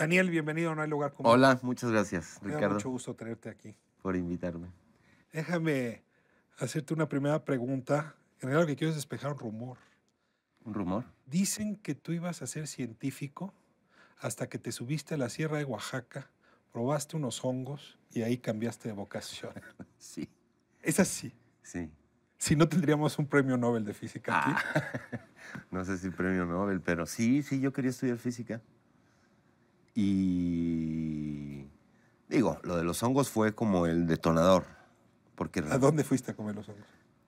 Daniel, bienvenido a No hay lugar como. Hola, muchas gracias, Me Ricardo. Da mucho gusto tenerte aquí. Por invitarme. Déjame hacerte una primera pregunta. En realidad lo que quiero es despejar un rumor. ¿Un rumor? Dicen que tú ibas a ser científico hasta que te subiste a la Sierra de Oaxaca, probaste unos hongos y ahí cambiaste de vocación. sí. Es así. Sí. Si no tendríamos un premio Nobel de física ah, no sé si premio Nobel, pero sí, sí, yo quería estudiar física. Y digo, lo de los hongos fue como el detonador. Porque ¿A dónde fuiste a comer los hongos?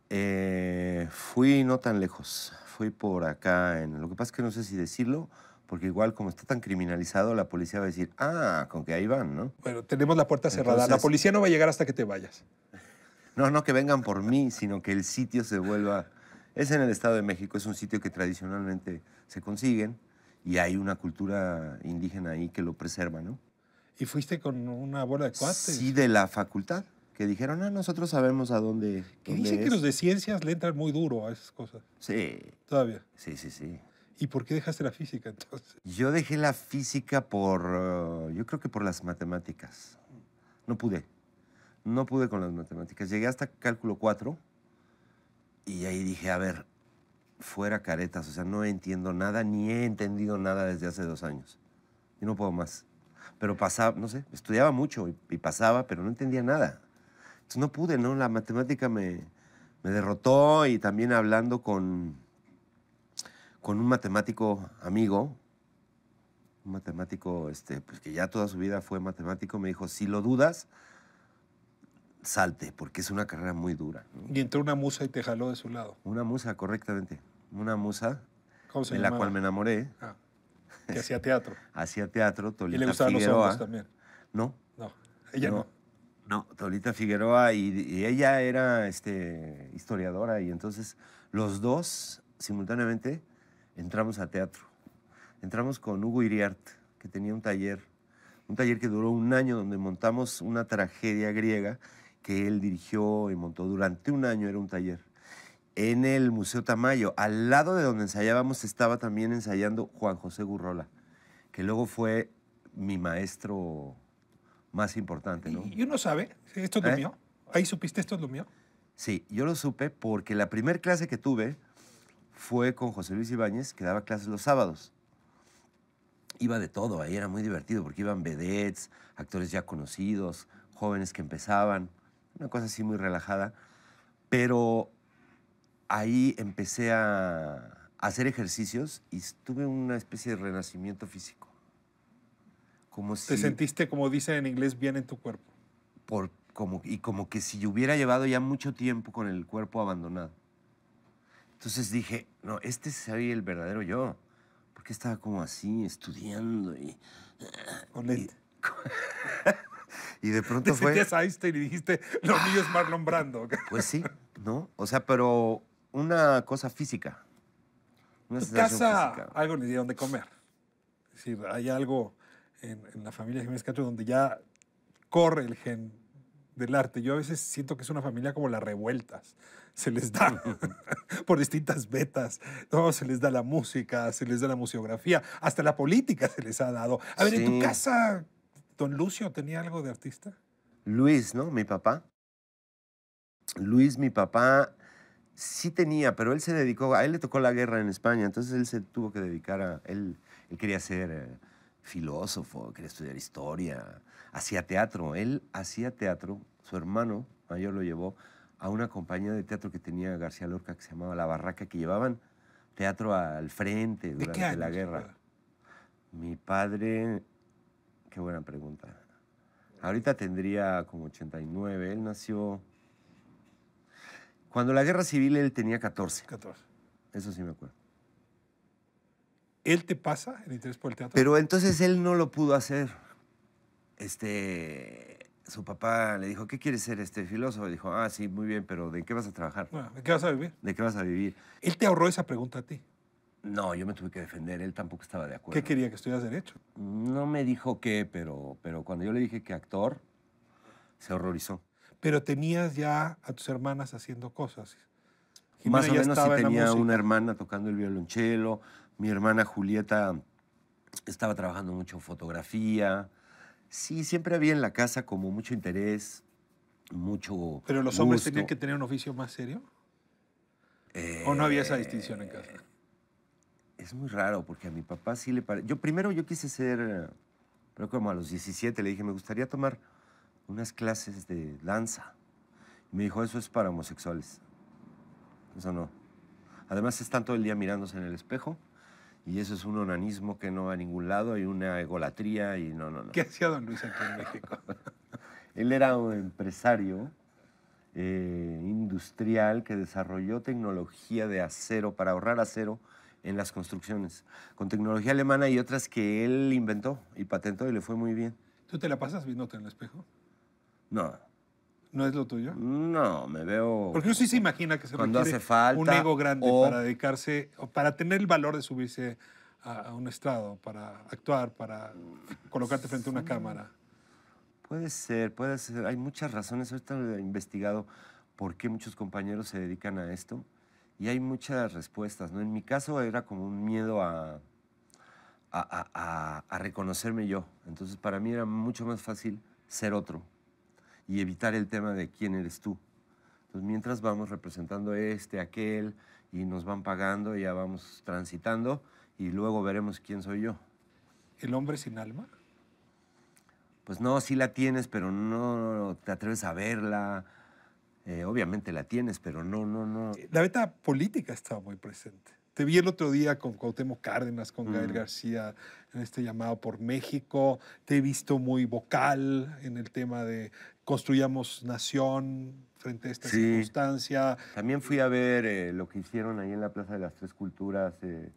Eh, fui no tan lejos, fui por acá. En, lo que pasa es que no sé si decirlo, porque igual como está tan criminalizado, la policía va a decir, ah, con que ahí van, ¿no? Bueno, tenemos la puerta cerrada. la policía no va a llegar hasta que te vayas. No, no que vengan por mí, sino que el sitio se vuelva... Es en el Estado de México, es un sitio que tradicionalmente se consiguen y hay una cultura indígena ahí que lo preserva, ¿no? ¿Y fuiste con una bola de cuates? Sí, de la facultad, que dijeron, ah, nosotros sabemos a dónde. Que dicen que los de ciencias le entran muy duro a esas cosas. Sí. Todavía. Sí, sí, sí. ¿Y por qué dejaste la física entonces? Yo dejé la física por, uh, yo creo que por las matemáticas. No pude. No pude con las matemáticas. Llegué hasta cálculo 4 y ahí dije, a ver, fuera caretas, o sea, no entiendo nada, ni he entendido nada desde hace dos años. Yo no puedo más. Pero pasaba, no sé, estudiaba mucho y, pasaba, pero no entendía nada. Entonces no pude, ¿no? La matemática me, derrotó y también hablando con, con un matemático amigo, un matemático este, pues que ya toda su vida fue matemático, me dijo, si lo dudas, salte, porque es una carrera muy dura. Y entró una musa y te jaló de su lado. Una musa, correctamente una musa en la cual me enamoré. Ah, que hacía teatro. hacía teatro, Tolita ¿Y le gustaban Figueroa. también? No. No, ella no. No, Tolita Figueroa y, ella era este, historiadora y entonces los dos simultáneamente entramos a teatro. Entramos con Hugo Iriart, que tenía un taller, un taller que duró un año donde montamos una tragedia griega que él dirigió y montó durante un año, era un taller en el Museo Tamayo. Al lado de donde ensayábamos estaba también ensayando Juan José Gurrola, que luego fue mi maestro más importante. Y uno sabe, esto es lo ¿Eh? mío. Ahí supiste, esto es lo mío. Sí, yo lo supe porque la primera clase que tuve fue con José Luis Ibáñez, que daba clases los sábados. Iba de todo, ahí era muy divertido porque iban vedettes, actores ya conocidos, jóvenes que empezaban, una cosa así muy relajada. Pero ahí empecé a hacer ejercicios y tuve una especie de renacimiento físico. Como si, ¿Te sentiste, como dicen en inglés, bien en tu cuerpo? Por, como, y como que si yo hubiera llevado ya mucho tiempo con el cuerpo abandonado. Entonces dije, no, este sería el verdadero yo. Porque estaba como así, estudiando y... y, y de pronto ¿Te fue... Sentías Einstein y dijiste, los niños Marlon Brando. Pues sí, ¿no? O sea, pero una cosa física. Una casa, algo ni dieron de comer. Es decir, hay algo en, la familia Jiménez Cacho donde ya corre el gen del arte. Yo a veces siento que es una familia como las revueltas. Se les da por distintas vetas, todo Se les da la música, se les da la museografía, hasta la política se les ha dado. A ver, ¿en tu casa don Lucio tenía algo de artista? Luis, ¿no? Mi papá. Luis, mi papá, sí tenía, pero él se dedicó, a él le tocó la guerra en España, entonces él se tuvo que dedicar a, él, él quería ser eh, filósofo, quería estudiar historia, hacía teatro, él hacía teatro, su hermano mayor lo llevó a una compañía de teatro que tenía García Lorca que se llamaba La Barraca, que llevaban teatro al frente durante la guerra. Mi padre, qué buena pregunta. Ahorita tendría como 89, él nació cuando la guerra civil él tenía 14. 14. Eso sí me acuerdo. ¿Él te pasa el interés por el teatro? Pero entonces él no lo pudo hacer. Este, su papá le dijo, ¿qué quieres ser este filósofo? Y dijo, ah, sí, muy bien, pero ¿de qué vas a trabajar? Ah, ¿De qué vas a vivir? ¿De qué vas a vivir? Él te ahorró esa pregunta a ti. No, yo me tuve que defender, él tampoco estaba de acuerdo. ¿Qué quería que estudias derecho? No me dijo qué, pero, pero cuando yo le dije que actor, se horrorizó pero tenías ya a tus hermanas haciendo cosas. Más o menos sí tenía una hermana tocando el violonchelo, mi hermana Julieta estaba trabajando mucho en fotografía. Sí, siempre había en la casa como mucho interés, mucho. ¿Pero los hombres tenían que tener un oficio más serio? ¿O no había esa distinción en casa? Eh, es muy raro porque a mi papá sí le parecía. Yo primero yo quise ser, pero como a los 17 le dije, me gustaría tomar unas clases de danza. me dijo, eso es para homosexuales. Eso no. Además están todo el día mirándose en el espejo y eso es un onanismo que no va a ningún lado, hay una egolatría y no, no, no. ¿Qué hacía don Luis aquí en México? Él era un empresario eh, industrial que desarrolló tecnología de acero para ahorrar acero en las construcciones, con tecnología alemana y otras que él inventó y patentó y le fue muy bien. ¿Tú te la pasas viéndote en el espejo? No. ¿No es lo tuyo? No, me veo. Porque uno sí se imagina que se cuando requiere hace un ego grande para dedicarse, para tener el valor de subirse a, un estrado, para actuar, para colocarte frente a una cámara. Puede ser, puede ser. Hay muchas razones. Ahorita he investigado por qué muchos compañeros se dedican a esto y hay muchas respuestas. ¿no? En mi caso era como un miedo a, a reconocerme yo. Entonces para mí era mucho más fácil ser otro y evitar el tema de quién eres tú. Entonces, mientras vamos representando este, aquel, y nos van pagando, ya vamos transitando, y luego veremos quién soy yo. ¿El hombre sin alma? Pues no, sí la tienes, pero no te atreves a verla. Eh, obviamente la tienes, pero no, no, no. La beta política estaba muy presente. Te vi el otro día con Cuauhtémoc Cárdenas, con Gael mm. García, en este llamado por México. Te he visto muy vocal en el tema de construyamos nación frente a esta circunstancia. También fui a ver eh, lo que hicieron ahí en la Plaza de las Tres Culturas. Eh,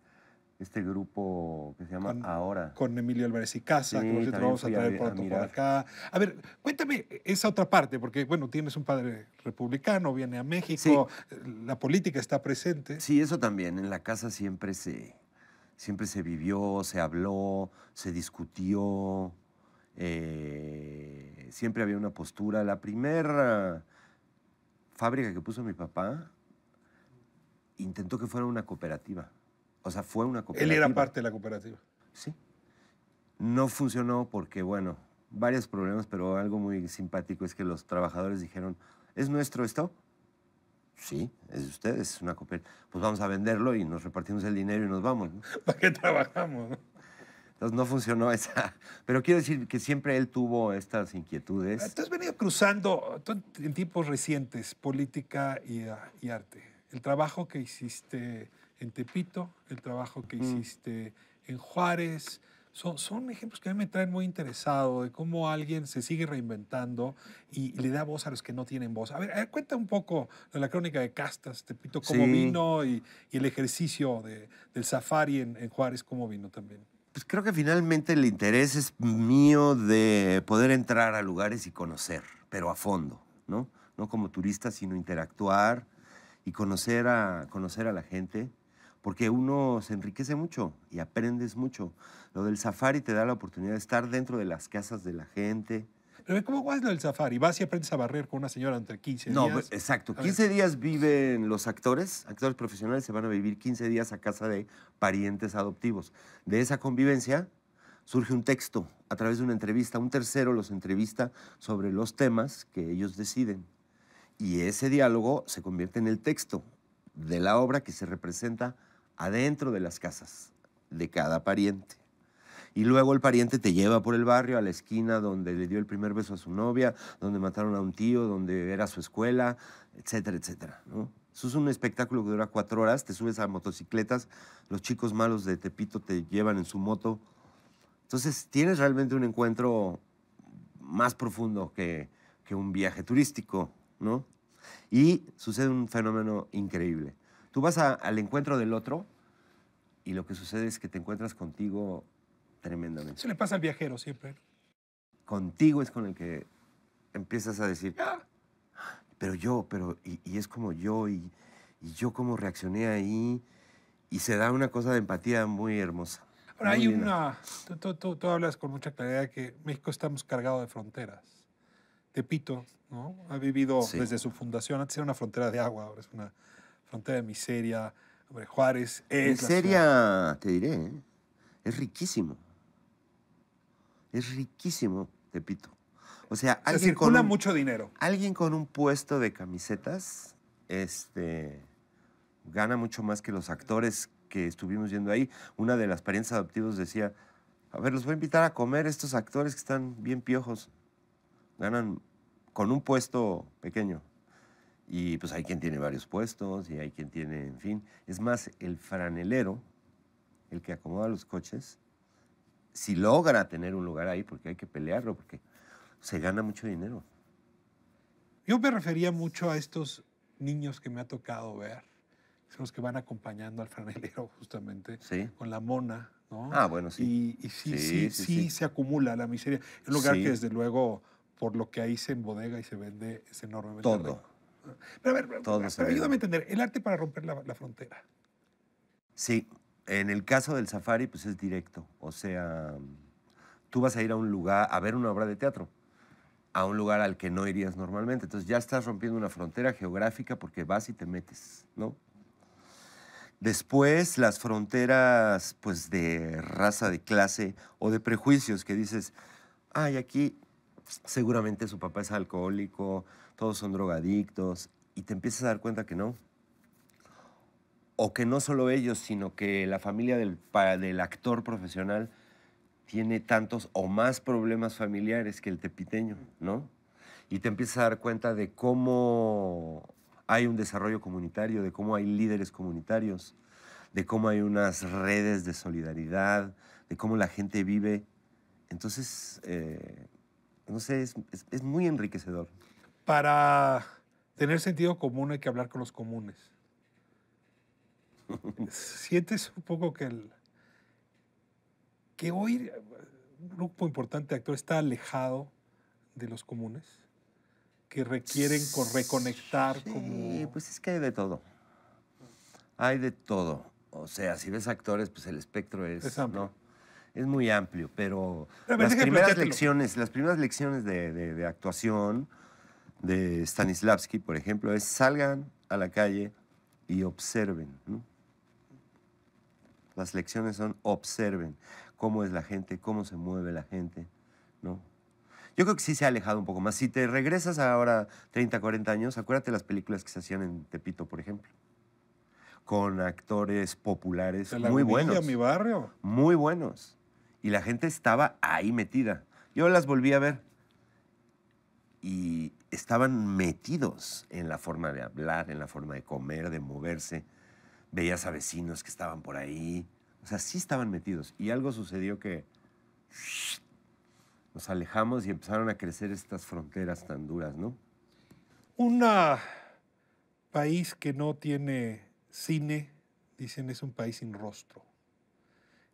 este grupo que se llama Ahora. Con Emilio Álvarez y Casa, que nosotros vamos a traer pronto por acá. A ver, cuéntame esa otra parte, porque bueno, tienes un padre republicano, viene a México, eh, la política está presente. Sí, eso también, en la casa siempre se, siempre se vivió, se habló, se discutió, eh, siempre había una postura. La primera fábrica que puso mi papá intentó que fuera una cooperativa. O sea, fue una cooperativa. Él era parte de la cooperativa. Sí. No funcionó porque, bueno, varios problemas, pero algo muy simpático es que los trabajadores dijeron, ¿es nuestro esto? Sí, es de ustedes, es una cooperativa. Pues vamos a venderlo y nos repartimos el dinero y nos vamos. ¿Para qué trabajamos? Entonces no funcionó esa. Pero quiero decir que siempre él tuvo estas inquietudes. Ah, tú has venido cruzando en tipos recientes política y arte. El trabajo que hiciste en Tepito, el trabajo que mm. hiciste en Juárez. Son, son ejemplos que a mí me traen muy interesado de cómo alguien se sigue reinventando y le da voz a los que no tienen voz. A ver, cuenta un poco de la crónica de Castas, Tepito, cómo vino y, el ejercicio de, del safari en, en Juárez, cómo vino también pues creo que finalmente el interés es mío de poder entrar a lugares y conocer, pero a fondo, ¿no? No como turista, sino interactuar y conocer a, conocer a la gente porque uno se enriquece mucho y aprendes mucho. Lo del safari te da la oportunidad de estar dentro de las casas de la gente. Pero ¿cómo vas lo del safari? Vas y aprendes a barrer con una señora entre 15 días. No, pues, exacto. 15 días viven los actores, actores profesionales se van a vivir 15 días a casa de parientes adoptivos. De esa convivencia surge un texto a través de una entrevista. Un tercero los entrevista sobre los temas que ellos deciden. Y ese diálogo se convierte en el texto de la obra que se representa adentro de las casas de cada pariente. Y luego el pariente te lleva por el barrio a la esquina donde le dio el primer beso a su novia, donde mataron a un tío, donde era su escuela, etcétera, etcétera. Eso es un espectáculo que dura cuatro horas, te subes a motocicletas, los chicos malos de Tepito te llevan en su moto. Entonces tienes realmente un encuentro más profundo que, un viaje turístico, Y sucede un fenómeno increíble. Tú vas al encuentro del otro y lo que sucede es que te encuentras contigo tremendamente. Se le pasa al viajero siempre. Contigo es con el que empiezas a decir, pero yo, pero, y, es como yo, y, yo cómo reaccioné ahí, y se da una cosa de empatía muy hermosa. Ahora, hay una, tú, hablas con mucha claridad que México estamos cargado de fronteras. Tepito, ¿no? Ha vivido desde su fundación, antes era una frontera de agua, ahora es una Frontera de Miseria, Juárez es... Miseria, te diré, ¿eh? es riquísimo. Es riquísimo, pito. O sea, alguien circula con mucho dinero. Alguien con un puesto de camisetas este, gana mucho más que los actores que estuvimos viendo ahí. Una de las parientes adoptivos decía, a ver, los voy a invitar a comer estos actores que están bien piojos. Ganan con un puesto pequeño. Y pues hay quien tiene varios puestos y hay quien tiene, en fin. Es más, el franelero, el que acomoda los coches, si logra tener un lugar ahí, porque hay que pelearlo, porque se gana mucho dinero. Yo me refería mucho a estos niños que me ha tocado ver, son los que van acompañando al franelero justamente, con la mona, ¿no? Ah, bueno, sí. Y, sí, sí, sí, se acumula la miseria. Es un lugar que desde luego, por lo que ahí se bodega y se vende, es enormemente Todo. Pero a ver, ayúdame a entender, el arte para romper la, la, frontera. Sí, en el caso del safari, pues es directo. O sea, tú vas a ir a un lugar, a ver una obra de teatro, a un lugar al que no irías normalmente. Entonces ya estás rompiendo una frontera geográfica porque vas y te metes, ¿no? Después, las fronteras, pues, de raza, de clase o de prejuicios que dices, ay, aquí seguramente su papá es alcohólico, todos son drogadictos, y te empiezas a dar cuenta que no. O que no solo ellos, sino que la familia del, actor profesional tiene tantos o más problemas familiares que el tepiteño, ¿no? Y te empiezas a dar cuenta de cómo hay un desarrollo comunitario, de cómo hay líderes comunitarios, de cómo hay unas redes de solidaridad, de cómo la gente vive. Entonces, eh, no sé, es muy enriquecedor para tener sentido común hay que hablar con los comunes. Sientes un poco que, el, que hoy un grupo importante de actores está alejado de los comunes, que requieren reconectar. Sí, pues es que hay de todo. Hay de todo. O sea, si ves actores, pues el espectro es, Es muy amplio, pero, las, primeras lecciones, las primeras lecciones de actuación, de Stanislavski, por ejemplo, es salgan a la calle y observen. Las lecciones son observen cómo es la gente, cómo se mueve la gente. ¿no? Yo creo que sí se ha alejado un poco más. Si te regresas ahora 30, 40 años, acuérdate las películas que se hacían en Tepito, por ejemplo con actores populares muy buenos. mi barrio. Muy buenos. Y la gente estaba ahí metida. Yo las volví a ver. Y estaban metidos en la forma de hablar, en la forma de comer, de moverse. Veías a vecinos que estaban por ahí. O sea, sí estaban metidos. Y algo sucedió que nos alejamos y empezaron a crecer estas fronteras tan duras, ¿no? Un país que no tiene cine, dicen, es un país sin rostro.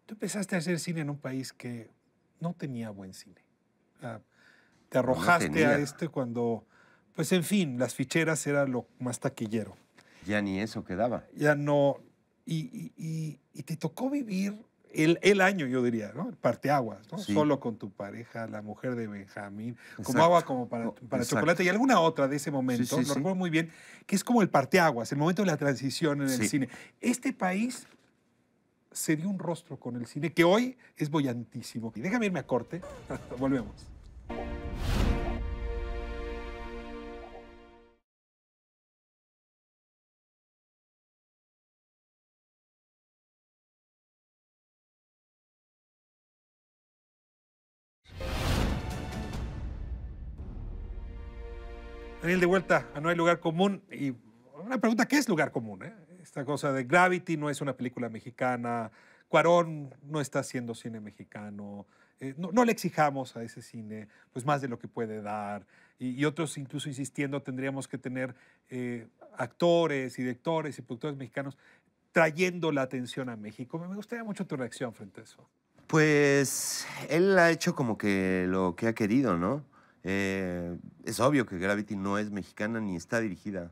Tú empezaste a hacer cine en un país que no tenía buen cine. Ah, te arrojaste a este cuando, pues en fin, las ficheras era lo más taquillero. Ya ni eso quedaba. Ya no. Y, te tocó vivir el, año, yo diría, ¿no? Parteaguas, ¿no? Solo con tu pareja, la mujer de Benjamín, como agua como para, para chocolate y alguna otra de ese momento, lo recuerdo muy bien, que es como el parteaguas, el momento de la transición en el cine. Este país se dio un rostro con el cine que hoy es boyantísimo. Y déjame irme a corte, volvemos. de vuelta a No hay lugar común. Y una pregunta, ¿qué es lugar común? Eh? Esta cosa de Gravity no es una película mexicana, Cuarón no está haciendo cine mexicano, eh, no, le exijamos a ese cine pues más de lo que puede dar. Y, otros incluso insistiendo, tendríamos que tener eh, actores y directores y productores mexicanos trayendo la atención a México. Me gustaría mucho tu reacción frente a eso. Pues él ha hecho como que lo que ha querido, ¿no? Eh, es obvio que Gravity no es mexicana ni está dirigida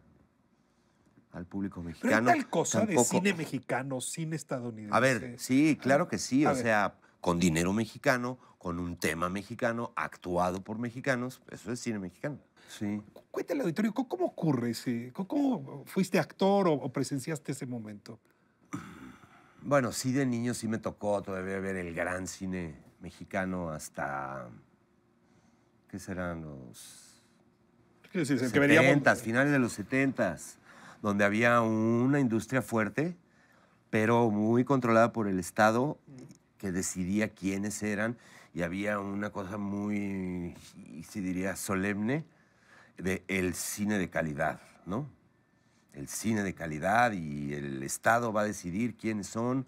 al público mexicano. Pero hay tal cosa de cine mexicano, cine estadounidense. A ver, sí, claro que sí. o sea, con dinero mexicano, con un tema mexicano, actuado por mexicanos, eso es cine mexicano. Sí. Cuéntale, auditorio, ¿cómo ocurre ese? ¿Cómo fuiste actor o presenciaste ese momento? Bueno, sí, de niño sí me tocó todavía ver el gran cine mexicano hasta ¿qué serán los... ¿Qué finales de los 70, donde había una industria fuerte, pero muy controlada por el Estado, que decidía quiénes eran, y había una cosa muy, se diría, solemne de el cine de calidad, ¿no? El cine de calidad y el Estado va a decidir quiénes son,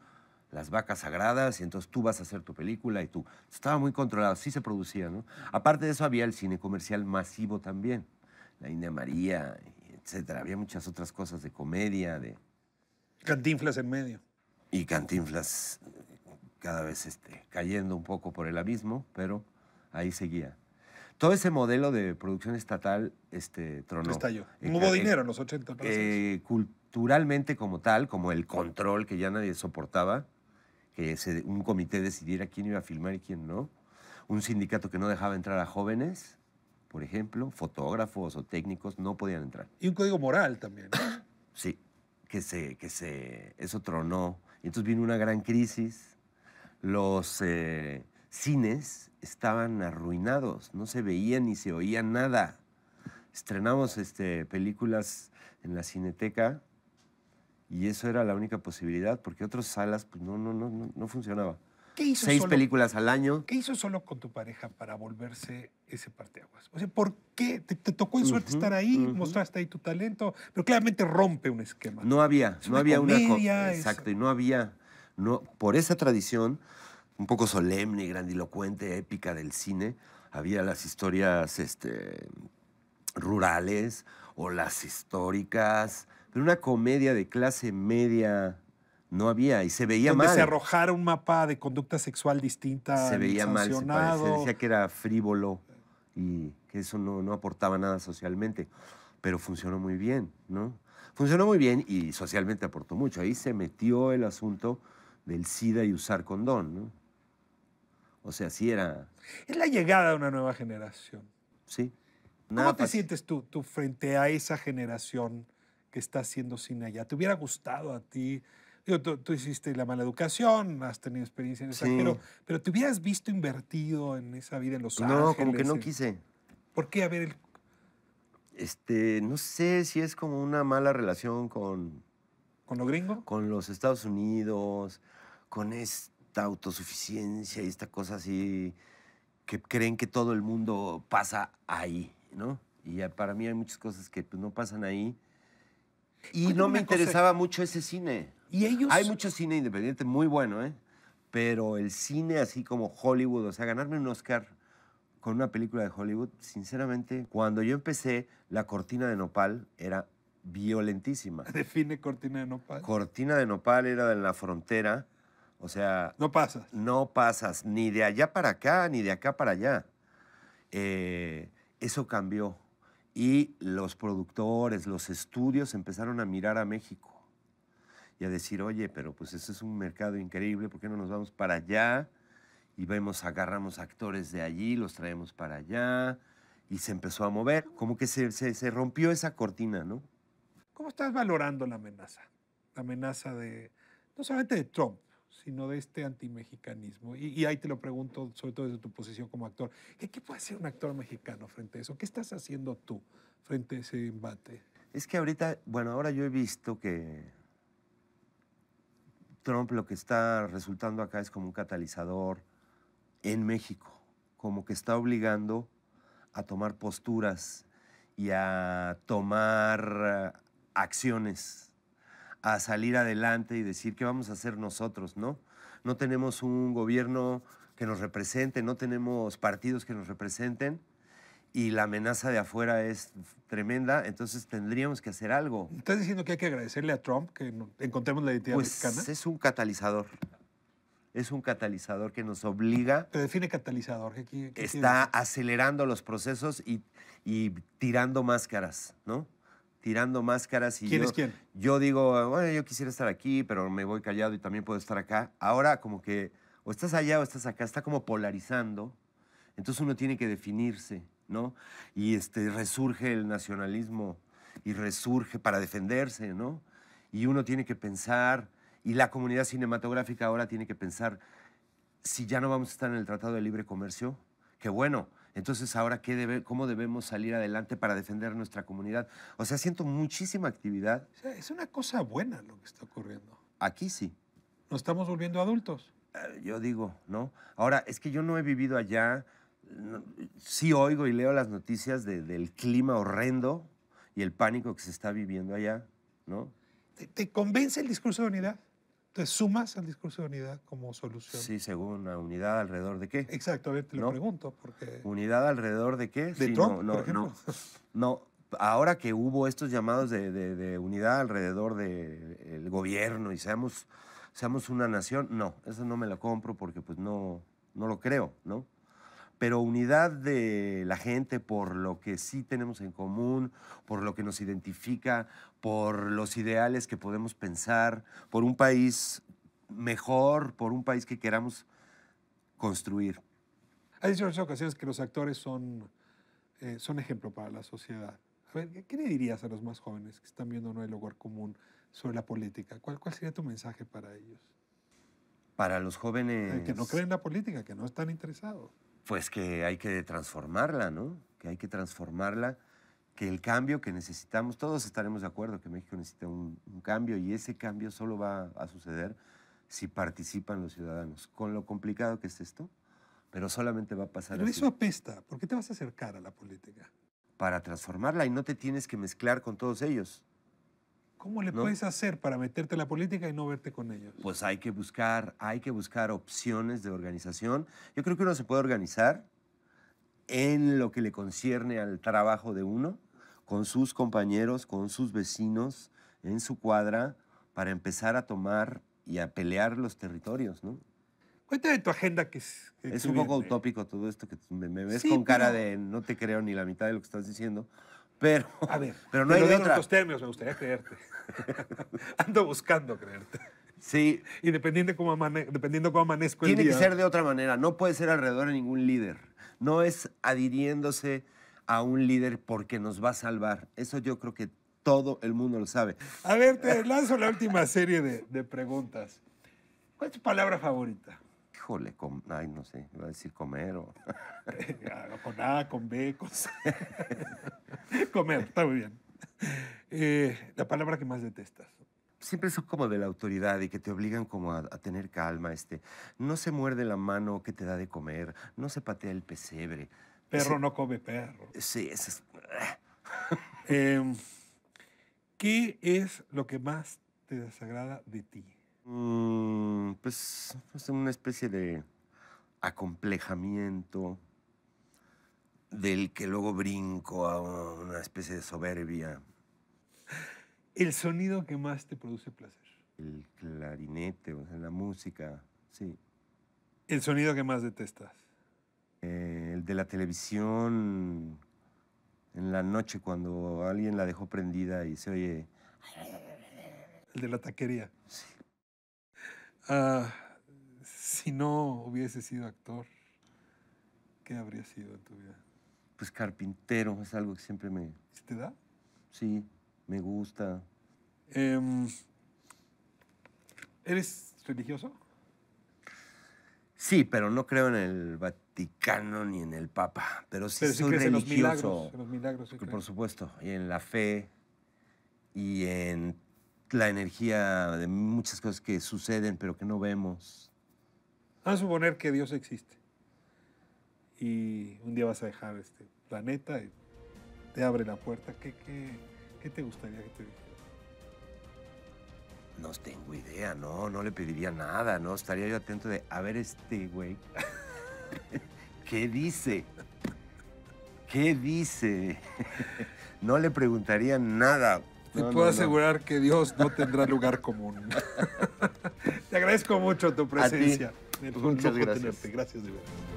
las vacas sagradas y entonces tú vas a hacer tu película y tú. Estaba muy controlado, sí se producía, ¿no? Aparte de eso había el cine comercial masivo también, la India María, etcétera. Había muchas otras cosas de comedia, de... Cantinflas en medio. Y Cantinflas cada vez este, cayendo un poco por el abismo, pero ahí seguía. Todo ese modelo de producción estatal este, tronó. Estalló. No hubo dinero en los 80 eh, Culturalmente como tal, como el control que ya nadie soportaba, que un comité decidiera quién iba a filmar y quién no. Un sindicato que no dejaba entrar a jóvenes, por ejemplo, fotógrafos o técnicos, no podían entrar. Y un código moral también. sí, que se, que se, eso tronó. Y entonces vino una gran crisis. Los eh, cines estaban arruinados, no se veía ni se oía nada. Estrenamos este, películas en la cineteca y eso era la única posibilidad, porque otras salas, pues no, no, no, no, funcionaba. ¿Qué hizo Seis películas al año. ¿Qué hizo solo con tu pareja para volverse ese parteaguas? O sea, ¿por qué? Te, tocó en suerte estar ahí, mostraste ahí tu talento, pero claramente rompe un esquema. No había, no había una. Exacto, y no había. No, por esa tradición, un poco solemne, grandilocuente, épica del cine, había las historias este, rurales o las históricas pero una comedia de clase media no había y se veía Donde mal. se arrojara un mapa de conducta sexual distinta. Se veía mal, se, decía que era frívolo y que eso no, aportaba nada socialmente. Pero funcionó muy bien, ¿no? Funcionó muy bien y socialmente aportó mucho. Ahí se metió el asunto del SIDA y usar condón, ¿no? O sea, sí era. Es la llegada de una nueva generación. Sí. ¿Cómo te sientes tú, tú frente a esa generación que está haciendo cine allá? ¿Te hubiera gustado a ti? tú, hiciste la mala educación, has tenido experiencia en el pero ¿te hubieras visto invertido en esa vida en Los años. Ángeles? No, como que no quise. ¿Por qué? A ver, este, no sé si es como una mala relación con... ¿Con lo gringo? Con los Estados Unidos, con esta autosuficiencia y esta cosa así que creen que todo el mundo pasa ahí, ¿no? Y para mí hay muchas cosas que pues, no pasan ahí y no me interesaba mucho ese cine. Hay mucho cine independiente muy bueno, ¿eh? Pero el cine así como Hollywood, o sea, ganarme un Oscar con una película de Hollywood, sinceramente, cuando yo empecé, la cortina de nopal era violentísima. Define cortina de nopal. Cortina de nopal era de la frontera, o sea... No pasas. No pasas, ni de allá para acá, ni de acá para allá. Eh, eso cambió. Y los productores, los estudios empezaron a mirar a México y a decir, oye, pero pues ese es un mercado increíble, ¿por qué no nos vamos para allá? Y vemos, agarramos actores de allí, los traemos para allá, y se empezó a mover. Como que se, se, se rompió esa cortina, ¿no? ¿Cómo estás valorando la amenaza? La amenaza de, no solamente de Trump, sino de este antimexicanismo. Y, y ahí te lo pregunto, sobre todo desde tu posición como actor. ¿Qué, ¿Qué, puede hacer un actor mexicano frente a eso? ¿Qué estás haciendo tú frente a ese embate? Es que ahorita, bueno, ahora yo he visto que Trump lo que está resultando acá es como un catalizador en México, como que está obligando a tomar posturas y a tomar eh, acciones a salir adelante y decir qué vamos a hacer nosotros, ¿no? No tenemos un gobierno que nos represente, no tenemos partidos que nos representen y la amenaza de afuera es tremenda, entonces tendríamos que hacer algo. ¿Estás diciendo que hay que agradecerle a Trump que encontremos la identidad pues Es un catalizador. Es un catalizador que nos obliga. ¿Te define catalizador? está acelerando los procesos y, y tirando máscaras, ¿no? tirando máscaras y yo, yo digo, bueno, yo quisiera estar aquí, pero me voy callado y también puedo estar acá. Ahora como que o estás allá o estás acá, está como polarizando. Entonces uno tiene que definirse, ¿no? Y este resurge el nacionalismo y resurge para defenderse, ¿no? Y uno tiene que pensar y la comunidad cinematográfica ahora tiene que pensar si ya no vamos a estar en el Tratado de Libre Comercio, que bueno, entonces, ahora, qué ¿cómo debemos salir adelante para defender nuestra comunidad? O sea, siento muchísima actividad. es una cosa buena lo que está ocurriendo. Aquí sí. Nos estamos volviendo adultos. Eh, yo digo, ¿no? Ahora, es que yo no he vivido allá. sí oigo y leo las noticias del clima horrendo y el pánico que se está viviendo allá, ¿no? te convence el discurso de unidad? te sumas al discurso de unidad como solución. Sí, según la unidad alrededor de qué. Exacto, a ver, te lo pregunto. Porque... ¿Unidad alrededor de qué? De Trump, no, no, no, ahora que hubo estos llamados de, unidad alrededor del gobierno y seamos, seamos una nación, no, eso no me la compro porque pues no, no lo creo, ¿no? pero unidad de la gente por lo que sí tenemos en común, por lo que nos identifica, por los ideales que podemos pensar, por un país mejor, por un país que queramos construir. Hay ciertas ocasiones que los actores son, eh, son ejemplo para la sociedad. A ver, ¿qué le dirías a los más jóvenes que están viendo no hay lugar común sobre la política? ¿Cuál, cuál sería tu mensaje para ellos? Para los jóvenes... Eh, que no creen en la política, que no están interesados pues que hay que transformarla, ¿no? Que hay que transformarla, que el cambio que necesitamos, todos estaremos de acuerdo que México necesita un, cambio y ese cambio solo va a suceder si participan los ciudadanos. Con lo complicado que es esto, pero solamente va a pasar Pero eso apesta. ¿Por qué te vas a acercar a la política? Para transformarla y no te tienes que mezclar con todos ellos. ¿Cómo le puedes hacer para meterte en la política y no verte con ellos? Pues hay que buscar, hay que buscar opciones de organización. Yo creo que uno se puede organizar en lo que le concierne al trabajo de uno, con sus compañeros, con sus vecinos, en su cuadra, para empezar a tomar y a pelear los territorios, ¿no? Cuéntame tu agenda que es. es un poco utópico todo esto que me, ves con cara de no te creo ni la mitad de lo que estás diciendo, pero, a ver, pero no hay de otros términos, me gustaría creerte. Ando buscando creerte. Sí. Y dependiendo cómo, dependiendo cómo amanezco Tiene que ser de otra manera. No puede ser alrededor de ningún líder. No es adhiriéndose a un líder porque nos va a salvar. Eso yo creo que todo el mundo lo sabe. A ver, te lanzo la última serie de preguntas. ¿Cuál es tu palabra favorita? ay, no sé, iba a decir comer o... con A, con B, con C. comer, está muy bien. Eh, la palabra que más detestas. Siempre son como de la autoridad y que te obligan como a, tener calma. Este, no se muerde la mano que te da de comer, no se patea el pesebre. Perro no come perro. Sí, eso es... Em, ¿Qué es lo que más te desagrada de ti? Mm, pues, es una especie de acomplejamiento del que luego brinco a una especie de soberbia. ¿El sonido que más te produce placer? El clarinete, o sea, la música, sí. ¿El sonido que más detestas? Eh, el de la televisión en la noche cuando alguien la dejó prendida y se oye... El de la taquería. Sí, Ah, si no hubiese sido actor, ¿qué habría sido en tu vida? Pues carpintero, es algo que siempre me... ¿Se te da? Sí, me gusta. Em, ¿Eres religioso? Sí, pero no creo en el Vaticano ni en el Papa. Pero sí, soy religioso. En los milagros, en los milagros por supuesto, y en la fe y en la energía de muchas cosas que suceden pero que no vemos. A suponer que Dios existe y un día vas a dejar este planeta y te abre la puerta. ¿Qué, qué te gustaría que te dijera? No tengo idea, no, no le pediría nada, no. Estaría yo atento de, a ver este güey, ¿qué dice? ¿Qué dice? no le preguntaría nada. Te puedo asegurar que Dios no tendrá lugar común. Te agradezco mucho tu presencia. Pues muchas gracias. Tenerte. Gracias de verdad.